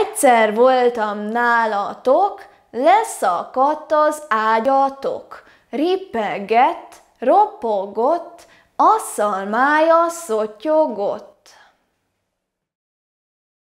Egyszer voltam nálatok, leszakadt az ágyatok. Rippegett, ropogott, a szalmája szottyogott.